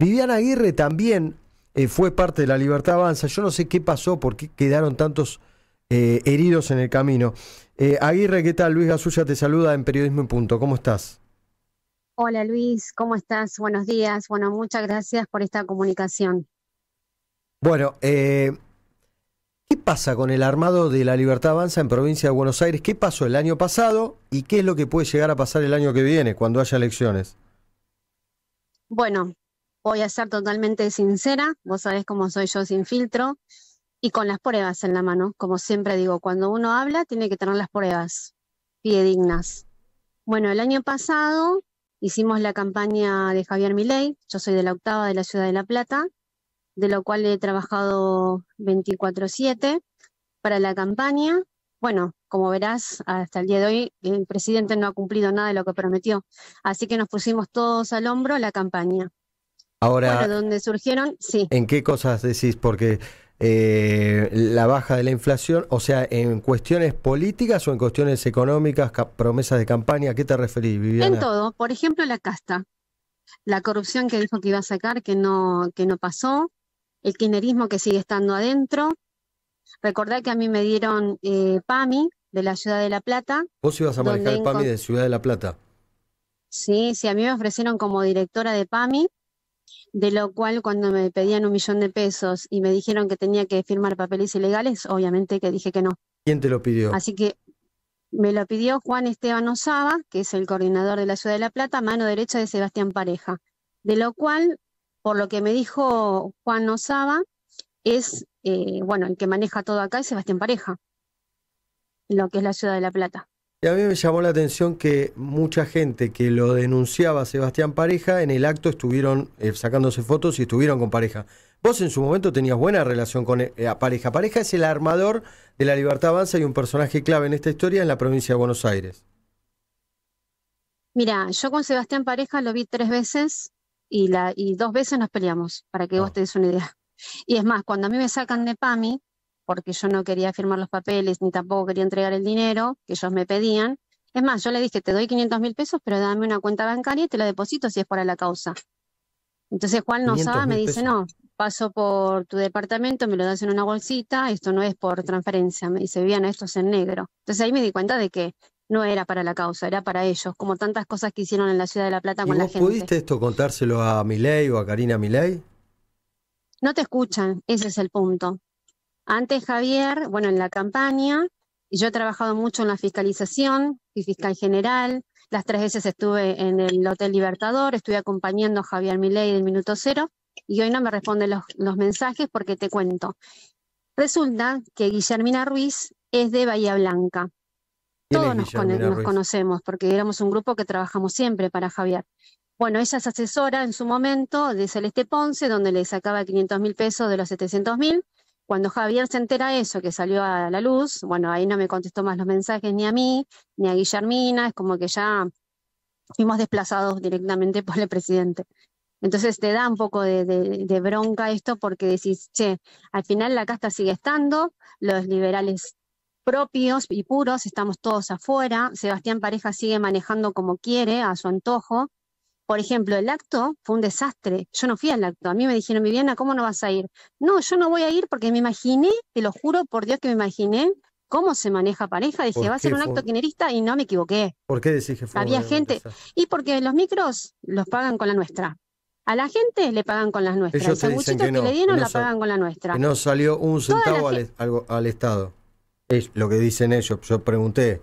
Viviana Aguirre también eh, fue parte de la Libertad Avanza. Yo no sé qué pasó, por qué quedaron tantos eh, heridos en el camino. Eh, Aguirre, ¿qué tal? Luis Gasulla te saluda en Periodismo en Punto. ¿Cómo estás? Hola Luis, ¿cómo estás? Buenos días. Bueno, muchas gracias por esta comunicación. Bueno, ¿Qué pasa con el armado de la Libertad Avanza en provincia de Buenos Aires? ¿Qué pasó el año pasado y qué es lo que puede llegar a pasar el año que viene cuando haya elecciones? Bueno, Voy a ser totalmente sincera, vos sabés cómo soy yo sin filtro y con las pruebas en la mano. Como siempre digo, cuando uno habla tiene que tener las pruebas piedignas. Bueno, el año pasado hicimos la campaña de Javier Milei, yo soy de la octava de la ciudad de La Plata, de lo cual he trabajado 24/7 para la campaña. Bueno, como verás, hasta el día de hoy el presidente no ha cumplido nada de lo que prometió, así que nos pusimos todos al hombro la campaña. Ahora, ¿dónde surgieron, sí. ¿En qué cosas decís? Porque eh, la baja de la inflación, o sea, en cuestiones políticas o en cuestiones económicas, promesas de campaña, ¿a qué te referís, Viviana? En todo, por ejemplo, la casta, la corrupción que dijo que iba a sacar, que no, que no pasó, el kinerismo que sigue estando adentro. Recordá que a mí me dieron eh, PAMI de la Ciudad de la Plata. Vos ibas a manejar el PAMI de Ciudad de la Plata. Sí, sí, a mí me ofrecieron como directora de PAMI de lo cual cuando me pedían un millón de pesos y me dijeron que tenía que firmar papeles ilegales, obviamente que dije que no. ¿Quién te lo pidió? Así que me lo pidió Juan Esteban Osaba, que es el coordinador de la Ciudad de La Plata, mano derecha de Sebastián Pareja, de lo cual, por lo que me dijo Juan Osaba, es, eh, bueno, el que maneja todo acá es Sebastián Pareja, lo que es la Ciudad de La Plata. Y a mí me llamó la atención que mucha gente que lo denunciaba a Sebastián Pareja, en el acto estuvieron eh, sacándose fotos y estuvieron con Pareja. Vos en su momento tenías buena relación con eh, Pareja. Pareja es el armador de la Libertad Avanza y un personaje clave en esta historia en la provincia de Buenos Aires. Mira, yo con Sebastián Pareja lo vi tres veces y, la, y dos veces nos peleamos, para que vos ah. te des una idea. Y es más, cuando a mí me sacan de PAMI, porque yo no quería firmar los papeles ni tampoco quería entregar el dinero que ellos me pedían. Es más, yo le dije, te doy 500 mil pesos, pero dame una cuenta bancaria y te la deposito si es para la causa. Entonces Juan no sabe, me dice, no, paso por tu departamento, me lo das en una bolsita, esto no es por transferencia. Me dice, bien, esto es en negro. Entonces ahí me di cuenta de que no era para la causa, era para ellos, como tantas cosas que hicieron en la ciudad de La Plata con la gente. ¿Pudiste esto contárselo a Milei o a Karina Milei? No te escuchan, ese es el punto. Antes, Javier, bueno, en la campaña, yo he trabajado mucho en la fiscalización, y fiscal general, las tres veces estuve en el Hotel Libertador, estuve acompañando a Javier Milei del Minuto Cero y hoy no me responde los, mensajes porque te cuento. Resulta que Guillermina Ruiz es de Bahía Blanca. Todos nos, nos conocemos porque éramos un grupo que trabajamos siempre para Javier. Bueno, ella es asesora en su momento de Celeste Ponce, donde le sacaba 500 mil pesos de los 700 mil cuando Javier se entera eso, que salió a la luz, bueno, ahí no me contestó más los mensajes ni a mí, ni a Guillermina, es como que ya fuimos desplazados directamente por el presidente. Entonces te da un poco de, de, bronca esto porque decís, che, al final la casta sigue estando, los liberales propios y puros, estamos todos afuera, Sebastián Pareja sigue manejando como quiere, a su antojo, por ejemplo, el acto fue un desastre. Yo no fui al acto. A mí me dijeron, Viviana, ¿cómo no vas a ir? No, yo no voy a ir porque me imaginé, te lo juro por Dios que me imaginé cómo se maneja pareja. Dije, va a ser un acto quinerista y no me equivoqué. ¿Por qué decís que fue? Había gente. Y porque los micros los pagan con la nuestra. A la gente le pagan con las nuestras. el que, le dieron la pagan con la nuestra. no salió un centavo al, Estado. Es lo que dicen ellos. Yo pregunté.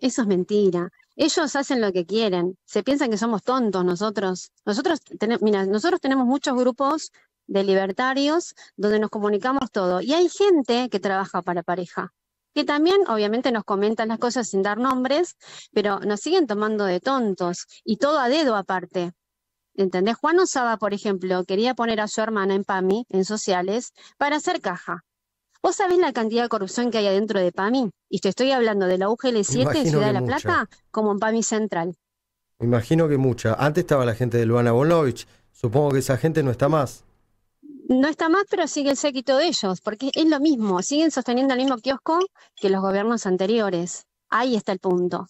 Eso es mentira. Ellos hacen lo que quieren, se piensan que somos tontos nosotros. Nosotros, tenemos, mira, nosotros tenemos muchos grupos de libertarios donde nos comunicamos todo. Y hay gente que trabaja para pareja, que también obviamente nos comentan las cosas sin dar nombres, pero nos siguen tomando de tontos y todo a dedo aparte. ¿Entendés? Juan Osaba, por ejemplo, quería poner a su hermana en PAMI, en sociales, para hacer caja. ¿Vos sabés la cantidad de corrupción que hay adentro de PAMI? Y te estoy hablando de la UGL7 en Ciudad de La Plata como en PAMI Central. Me imagino que mucha. Antes estaba la gente de Luana Bonovich. Supongo que esa gente no está más. No está más, pero sigue el séquito de ellos, porque es lo mismo. Siguen sosteniendo el mismo kiosco que los gobiernos anteriores. Ahí está el punto.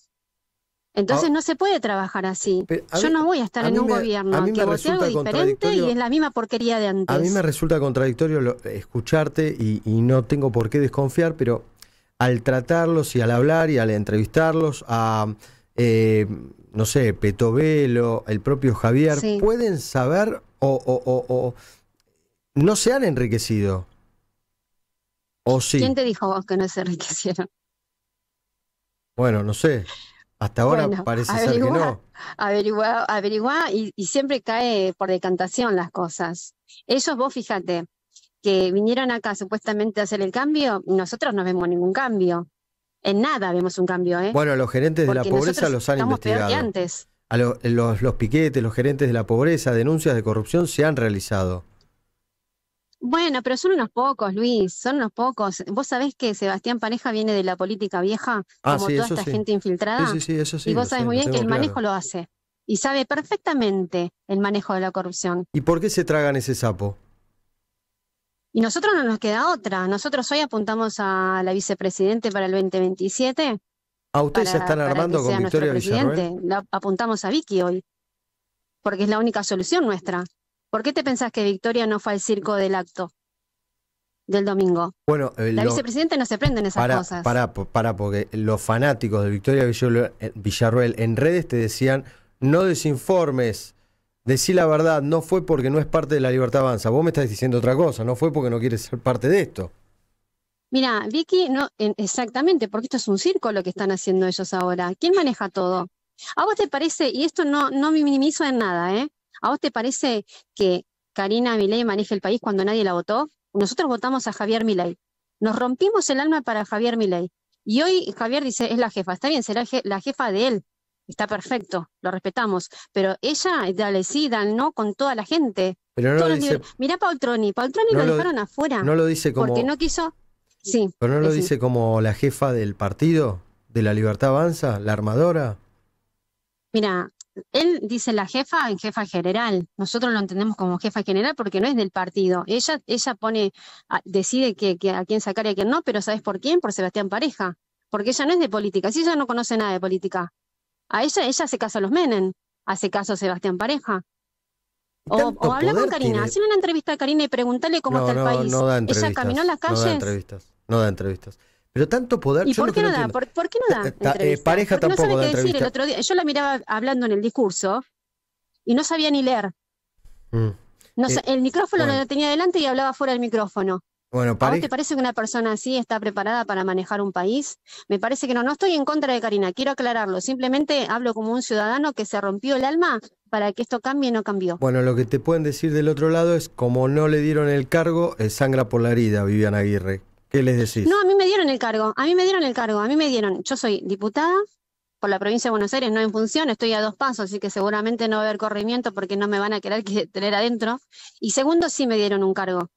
Entonces ah. no se puede trabajar así. Yo no voy a estar en un gobierno que vote algo diferente y es la misma porquería de antes. A mí me resulta contradictorio escucharte y, no tengo por qué desconfiar, pero al tratarlos y al hablar y al entrevistarlos a, eh, no sé, Petovelo, el propio Javier, pueden saber o, no se han enriquecido. ¿O sí? ¿Quién te dijo vos que no se enriquecieron? Bueno, no sé. Hasta ahora parece ser que no. Averigua, y, siempre cae por decantación las cosas. Ellos, vos fíjate, que vinieron acá supuestamente a hacer el cambio, nosotros no vemos ningún cambio. En nada vemos un cambio, ¿eh? Bueno, los gerentes de la pobreza los han investigado. antes. A los, los piquetes, los gerentes de la pobreza, denuncias de corrupción se han realizado. Bueno, pero son unos pocos, Luis, son unos pocos. Vos sabés que Sebastián Pareja viene de la política vieja, ah, como toda esta gente infiltrada. Sí, sí, sí, eso sí. Y vos sabés muy bien que el manejo lo hace. Y sabe perfectamente el manejo de la corrupción. ¿Y por qué se tragan ese sapo? Y nosotros no nos queda otra. Nosotros hoy apuntamos a la vicepresidente para el 2027. ¿A ah, ustedes se están armando con Victoria Villarroel? La, apuntamos a Vicky hoy, porque es la única solución nuestra. ¿Por qué te pensás que Victoria no fue al circo del acto del domingo? Bueno, eh, la vicepresidenta no se prende en esas cosas. Para, para, porque los fanáticos de Victoria eh, Villarruel en redes te decían, no desinformes, decí la verdad, no fue porque no es parte de la libertad avanza. Vos me estás diciendo otra cosa, no fue porque no quieres ser parte de esto. Mira, Vicky, no, exactamente, porque esto es un circo lo que están haciendo ellos ahora. ¿Quién maneja todo? ¿A vos te parece, y esto no, no me minimizo en nada, ¿eh? ¿A vos te parece que Karina Milei maneja el país cuando nadie la votó? Nosotros votamos a Javier Milei. Nos rompimos el alma para Javier Milei. Y hoy Javier dice, es la jefa. Está bien, será la jefa de él. Está perfecto, lo respetamos. Pero ella, dale sí, no con toda la gente. Pero no lo dice... Mirá Paultroni, Paultroni lo, dejaron afuera. No lo dice como... Porque no quiso... Sí. Pero no lo dice como la jefa del partido, de la Libertad Avanza, la armadora. Mira, él dice la jefa en jefa general. Nosotros lo entendemos como jefa general porque no es del partido. Ella, ella pone, decide que, a quién sacar y a quién no, pero ¿sabes por quién? Por Sebastián Pareja. Porque ella no es de política. Si ella no conoce nada de política, a ella, ella hace caso a los menen, hace caso a Sebastián Pareja. O, habla con Karina, tiene... una entrevista a Karina y pregúntale cómo está el país. ella caminó las calles. No entrevistas. No da entrevistas. Pero tanto poder. por, qué no da, eh, por, qué no da? pareja tampoco no Yo la miraba hablando en el discurso y no sabía ni leer. Mm. Eh, el micrófono no lo tenía delante y hablaba fuera del micrófono. Bueno, ¿A vos te parece que una persona así está preparada para manejar un país? Me parece que no. No estoy en contra de Karina, quiero aclararlo. Simplemente hablo como un ciudadano que se rompió el alma para que esto cambie no cambió. Bueno, lo que te pueden decir del otro lado es, como no le dieron el cargo, eh, sangra por la herida, Viviana Aguirre. ¿Qué les decís? No, a mí me dieron el cargo, a mí me dieron el cargo, a mí me dieron. Yo soy diputada por la provincia de Buenos Aires, no en función, estoy a dos pasos, así que seguramente no va a haber corrimiento porque no me van a querer tener adentro. Y segundo, sí me dieron un cargo,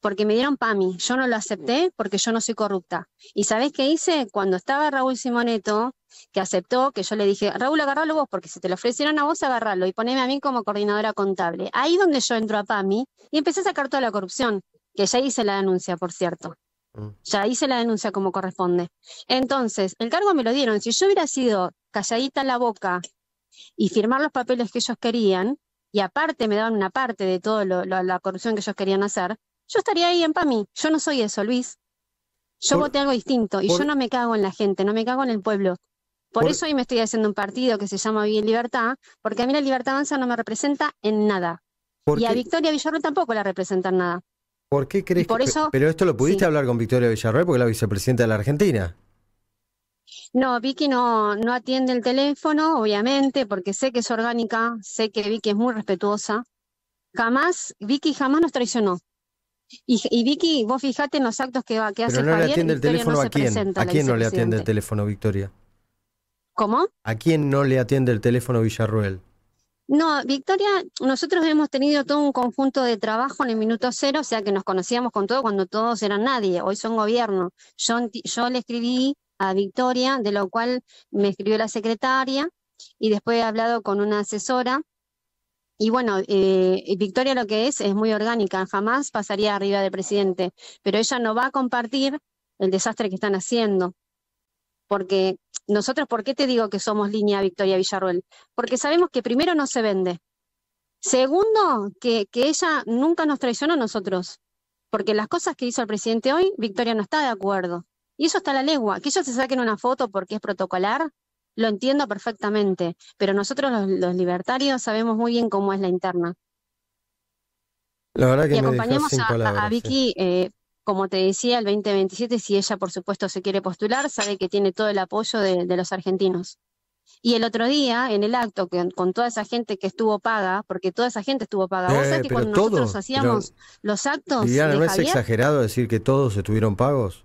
porque me dieron PAMI. Yo no lo acepté porque yo no soy corrupta. ¿Y sabés qué hice? Cuando estaba Raúl Simoneto, que aceptó, que yo le dije, Raúl, agarralo vos, porque si te lo ofrecieron a vos, agarralo y poneme a mí como coordinadora contable. Ahí donde yo entro a PAMI y empecé a sacar toda la corrupción, que ya hice la denuncia, por cierto. Mm. Ya hice la denuncia como corresponde. Entonces, el cargo me lo dieron. Si yo hubiera sido calladita la boca y firmar los papeles que ellos querían, y aparte me daban una parte de toda la corrupción que ellos querían hacer, yo estaría ahí en PAMI. Yo no soy eso, Luis. Yo voté algo distinto y yo no me cago en la gente, no me cago en el pueblo. Por, eso hoy me estoy haciendo un partido que se llama bien Libertad, porque a mí la Libertad Avanza no me representa en nada. Y a Victoria Villarro tampoco la representa en nada. ¿Por qué crees que, eso, Pero esto lo pudiste hablar con Victoria Villarroel porque es la vicepresidenta de la Argentina. No, Vicky no, no atiende el teléfono, obviamente, porque sé que es orgánica, sé que Vicky es muy respetuosa. Jamás, Vicky jamás nos traicionó. Y, Vicky, vos fijate en los actos que, va que Pero hace no le atiende el teléfono a quién. ¿A quién no le atiende el teléfono, Victoria? ¿Cómo? ¿A quién no le atiende el teléfono Villarruel? No, Victoria, nosotros hemos tenido todo un conjunto de trabajo en el minuto cero, o sea que nos conocíamos con todo cuando todos eran nadie, hoy son gobierno. Yo, yo le escribí a Victoria, de lo cual me escribió la secretaria y después he hablado con una asesora. Y bueno, eh, Victoria lo que es es muy orgánica, jamás pasaría arriba del presidente, pero ella no va a compartir el desastre que están haciendo porque nosotros, ¿por qué te digo que somos línea Victoria Villarroel? Porque sabemos que primero no se vende. Segundo, que, ella nunca nos traicionó a nosotros, porque las cosas que hizo el presidente hoy, Victoria no está de acuerdo. Y eso está a la legua. Que ellos se saquen una foto porque es protocolar, lo entiendo perfectamente, pero nosotros los, libertarios sabemos muy bien cómo es la interna. La verdad que acompañamos a, a, Vicky eh. Eh, como te decía, el 2027, si ella por supuesto se quiere postular, sabe que tiene todo el apoyo de, los argentinos. Y el otro día, en el acto, con toda esa gente que estuvo paga, porque toda esa gente estuvo paga. ¿Vos eh, sabés que cuando nosotros hacíamos los actos. ¿no es exagerado decir que todos estuvieron pagos?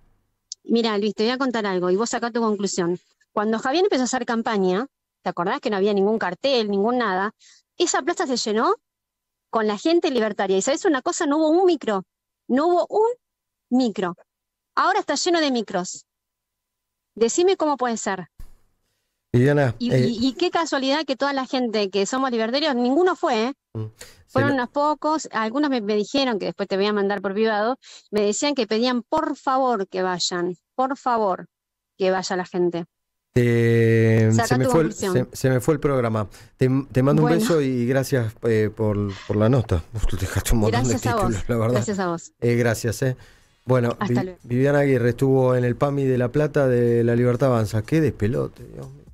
Mira, Luis, te voy a contar algo y vos sacá tu conclusión. Cuando Javier empezó a hacer campaña, ¿te acordás que no había ningún cartel, ningún nada? Esa plaza se llenó con la gente libertaria. Y sabes una cosa, no hubo un micro, no hubo un micro. Ahora está lleno de micros. Decime cómo puede ser. Eh, y, qué casualidad que toda la gente que somos libertarios, ninguno fue, ¿eh? Mm, Fueron unos pocos, algunos me, dijeron que después te voy a mandar por privado, me decían que pedían por favor que vayan, por favor que vaya la gente. se, me fue el, me programa. Te, mando un beso y gracias eh, por, la nota. un gracias a vos. Gracias a vos. Eh, gracias, eh. Bueno, Viviana Aguirre estuvo en el PAMI de La Plata de La Libertad Avanza. Qué despelote, Dios mío.